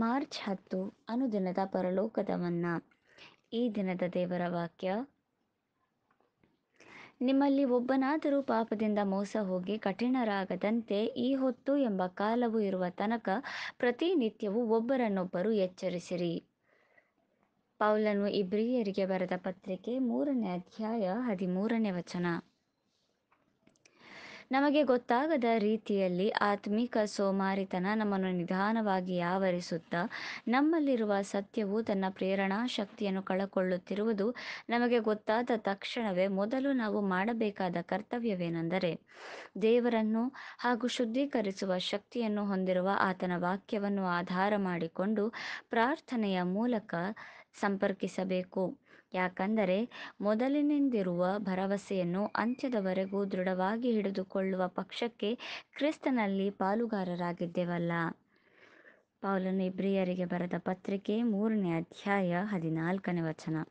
March ಹತ್ತು ಅನುದಿನದ ಪರಲೋಕದವನ್ನ ಈ ದಿನದ ದೇವರ ವಾಕ್ಯ ನಿಮ್ಮಲ್ಲಿ ಒಬ್ಬನಾದರೂ ಪಾಪದಿಂದ ಮೋಸ ಹೋಗಿ ಕಠಿಣರಾಗದಂತೆ ಈ ಹೊತ್ತು ಎಂಬ ಕಾಲವು ಇರುವ ತನಕ ಪ್ರತಿನಿತ್ಯವೂ ಒಬ್ಬರನ್ನೊಬ್ಬರು ಎಚ್ಚರಿಸಿರಿ ಪೌಲನು ಇಬ್ರಿಯರಿಗೆ ಬರೆದ ಪತ್ರಿಕೆ ಮೂರನೇ ಅಧ್ಯಾಯ ಹದಿಮೂರನೇ ವಚನ ನಮಗೆ ಗೊತ್ತಾಗದ ರೀತಿಯಲ್ಲಿ ಆತ್ಮಿಕ ಸೋಮಾರಿತನ ನಮ್ಮನ್ನು ನಿಧಾನವಾಗಿ ಆವರಿಸುತ್ತ ನಮ್ಮಲ್ಲಿರುವ ಸತ್ಯವು ತನ್ನ ಪ್ರೇರಣಾ ಶಕ್ತಿಯನ್ನು ಕಳಕೊಳ್ಳುತ್ತಿರುವುದು ನಮಗೆ ಗೊತ್ತಾದ ತಕ್ಷಣವೇ ಮೊದಲು ನಾವು ಮಾಡಬೇಕಾದ ಕರ್ತವ್ಯವೇನೆಂದರೆ ದೇವರನ್ನು ಹಾಗೂ ಶುದ್ಧೀಕರಿಸುವ ಶಕ್ತಿಯನ್ನು ಹೊಂದಿರುವ ಆತನ ವಾಕ್ಯವನ್ನು ಆಧಾರ ಮಾಡಿಕೊಂಡು ಪ್ರಾರ್ಥನೆಯ ಮೂಲಕ ಸಂಪರ್ಕಿಸಬೇಕು ಯಾಕಂದರೆ ಮೊದಲಿನಿಂದಿರುವ ಭರವಸೆಯನ್ನು ಅಂತ್ಯದವರೆಗೂ ದೃಢವಾಗಿ ಹಿಡಿದುಕೊಳ್ಳುವ ಪಕ್ಷಕ್ಕೆ ಕ್ರಿಸ್ತನಲ್ಲಿ ಪಾಲುಗಾರರಾಗಿದ್ದೇವಲ್ಲ ಪೌಲನ ಇಬ್ರಿಯರಿಗೆ ಬರೆದ ಪತ್ರಿಕೆ ಮೂರನೇ ಅಧ್ಯಾಯ ಹದಿನಾಲ್ಕನೇ ವಚನ